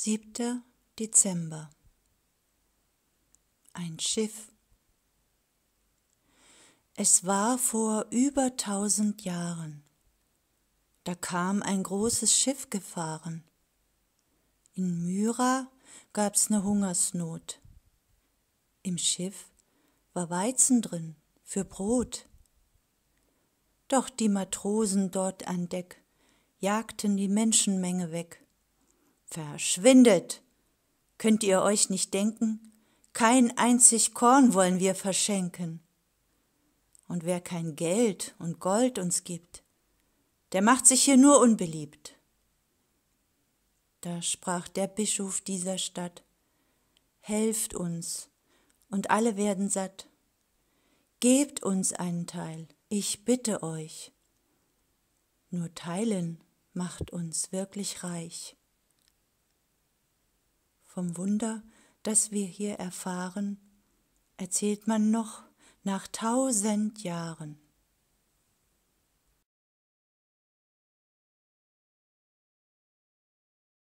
7. Dezember Ein Schiff Es war vor über tausend Jahren, da kam ein großes Schiff gefahren. In Myra gab's ne Hungersnot. Im Schiff war Weizen drin für Brot. Doch die Matrosen dort an Deck jagten die Menschenmenge weg Verschwindet! Könnt ihr euch nicht denken? Kein einzig Korn wollen wir verschenken. Und wer kein Geld und Gold uns gibt, der macht sich hier nur unbeliebt. Da sprach der Bischof dieser Stadt, Helft uns, und alle werden satt. Gebt uns einen Teil, ich bitte euch. Nur teilen macht uns wirklich reich vom Wunder, das wir hier erfahren, erzählt man noch nach tausend Jahren.